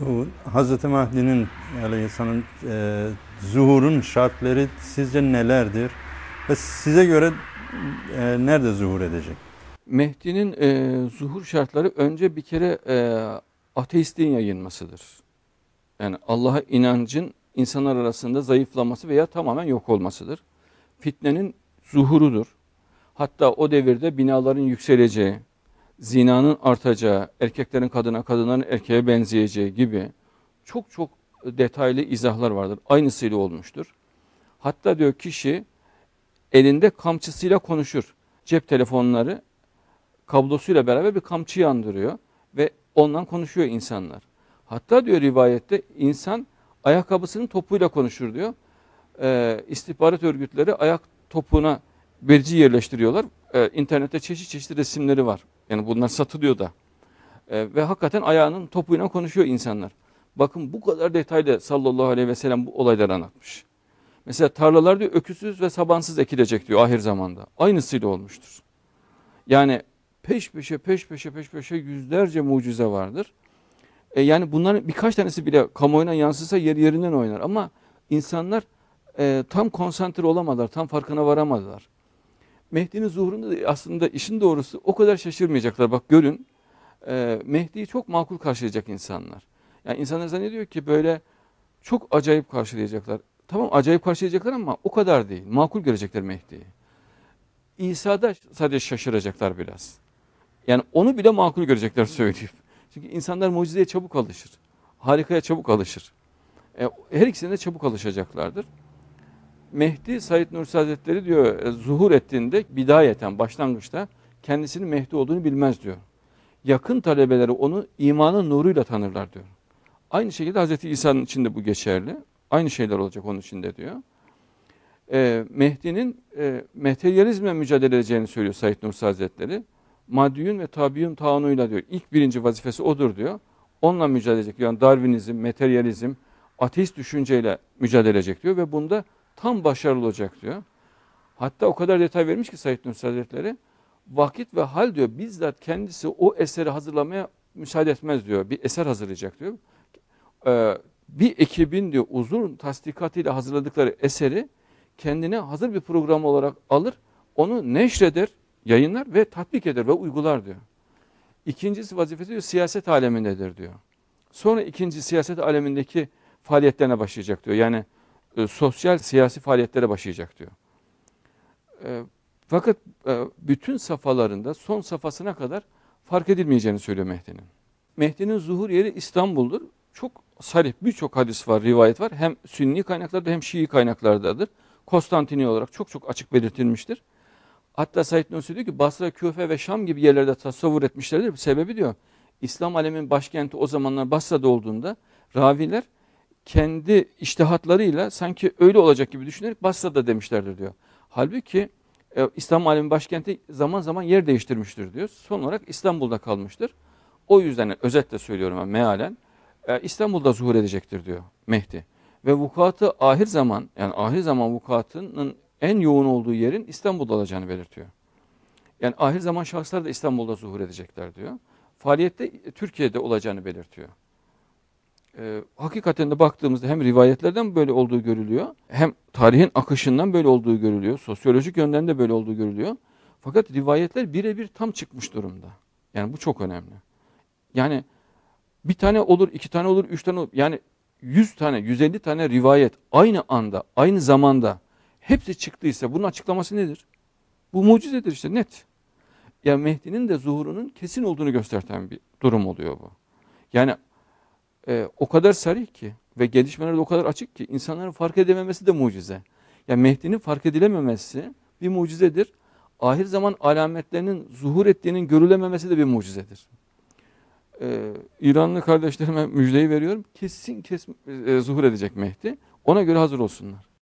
Bu Hz. Mahdi'nin aleyhisselam e, zuhurun şartları sizce nelerdir? Ve size göre e, nerede zuhur edecek? Mehdi'nin e, zuhur şartları önce bir kere e, ateistliğin yayılmasıdır. Yani Allah'a inancın insanlar arasında zayıflaması veya tamamen yok olmasıdır. Fitnenin zuhurudur. Hatta o devirde binaların yükseleceği, zinanın artacağı, erkeklerin kadına, kadınların erkeğe benzeyeceği gibi çok çok detaylı izahlar vardır. Aynısıyla olmuştur. Hatta diyor kişi elinde kamçısıyla konuşur. Cep telefonları kablosuyla beraber bir kamçı yandırıyor ve ondan konuşuyor insanlar. Hatta diyor rivayette insan ayakkabısının topuyla konuşur diyor. Ee, istihbarat örgütleri ayak topuna verici yerleştiriyorlar e, internette çeşit çeşit resimleri var. Yani bunlar satılıyor da. E, ve hakikaten ayağının topuyla konuşuyor insanlar. Bakın bu kadar detaylı sallallahu aleyhi ve sellem bu olayları anlatmış. Mesela tarlalar diyor öküzsüz ve sabansız ekilecek diyor ahir zamanda. Aynısıyla olmuştur. Yani peş peşe peş peşe peş peşe yüzlerce mucize vardır. E yani bunların birkaç tanesi bile kamuoyuna yansısa yer yerinden oynar ama insanlar e, tam konsantre olamadılar, tam farkına varamadılar. Mehdi'nin zuhurunda aslında işin doğrusu o kadar şaşırmayacaklar. Bak görün e, Mehdi'yi çok makul karşılayacak insanlar. Yani insanlar zannediyor ki böyle çok acayip karşılayacaklar. Tamam acayip karşılayacaklar ama o kadar değil. Makul görecekler Mehdi'yi. İsa'da sadece şaşıracaklar biraz. Yani onu bile makul görecekler söyleyip. Çünkü insanlar mucizeye çabuk alışır. Harikaya çabuk alışır. E, her ikisine de çabuk alışacaklardır. Mehdi Said Nursi Hazretleri diyor e, zuhur ettiğinde bidayeten başlangıçta kendisinin Mehdi olduğunu bilmez diyor. Yakın talebeleri onu imanın nuruyla tanırlar diyor. Aynı şekilde Hazreti İsa'nın içinde bu geçerli. Aynı şeyler olacak onun içinde diyor. E, Mehdi'nin e, materyalizmle mücadele edeceğini söylüyor Said Nursi Hazretleri. Maddiyun ve tabiyun taunuyla diyor. İlk birinci vazifesi odur diyor. Onunla mücadele edecek. Yani Darwinizm, materyalizm, ateist düşünceyle mücadele edecek diyor ve bunda tam başarılı olacak diyor. Hatta o kadar detay vermiş ki Said Nursi Hazretleri. Vakit ve hal diyor bizzat kendisi o eseri hazırlamaya müsaade etmez diyor. Bir eser hazırlayacak diyor. Ee, bir ekibin diyor uzun tasdikatıyla hazırladıkları eseri kendine hazır bir program olarak alır. Onu neşreder, yayınlar ve tatbik eder ve uygular diyor. İkincisi vazifesi diyor siyaset alemindedir diyor. Sonra ikinci siyaset alemindeki faaliyetlerine başlayacak diyor. Yani e, sosyal siyasi faaliyetlere başlayacak diyor. E, fakat e, bütün safalarında son safasına kadar fark edilmeyeceğini söylüyor Mehdi'nin. Mehdi'nin zuhur yeri İstanbul'dur. Çok sarih birçok hadis var, rivayet var. Hem Sünni kaynaklarda hem Şii kaynaklardadır. Konstantini olarak çok çok açık belirtilmiştir. Hatta Said Nursi diyor ki Basra, Küfe ve Şam gibi yerlerde tasavvur etmişlerdir. Sebebi diyor İslam alemin başkenti o zamanlar Basra'da olduğunda raviler kendi iştihatlarıyla sanki öyle olacak gibi düşünerek Basra'da demişlerdir diyor. Halbuki e, İslam alemin başkenti zaman zaman yer değiştirmiştir diyor. Son olarak İstanbul'da kalmıştır. O yüzden özetle söylüyorum ben mealen e, İstanbul'da zuhur edecektir diyor Mehdi. Ve vukuatı ahir zaman yani ahir zaman vukuatının en yoğun olduğu yerin İstanbul'da olacağını belirtiyor. Yani ahir zaman şahıslar da İstanbul'da zuhur edecekler diyor. Faaliyette Türkiye'de olacağını belirtiyor e, hakikaten de baktığımızda hem rivayetlerden böyle olduğu görülüyor, hem tarihin akışından böyle olduğu görülüyor, sosyolojik yönden de böyle olduğu görülüyor. Fakat rivayetler birebir tam çıkmış durumda. Yani bu çok önemli. Yani bir tane olur, iki tane olur, üç tane olur. Yani 100 tane, 150 tane rivayet aynı anda, aynı zamanda hepsi çıktıysa bunun açıklaması nedir? Bu mucizedir işte net. Yani Mehdi'nin de zuhurunun kesin olduğunu gösterten bir durum oluyor bu. Yani e, o kadar sarih ki ve gelişmeler de o kadar açık ki insanların fark edememesi de mucize. Yani Mehdi'nin fark edilememesi bir mucizedir. Ahir zaman alametlerinin zuhur ettiğinin görülememesi de bir mucizedir. Ee, İranlı kardeşlerime müjdeyi veriyorum. Kesin kesin e, zuhur edecek Mehdi. Ona göre hazır olsunlar.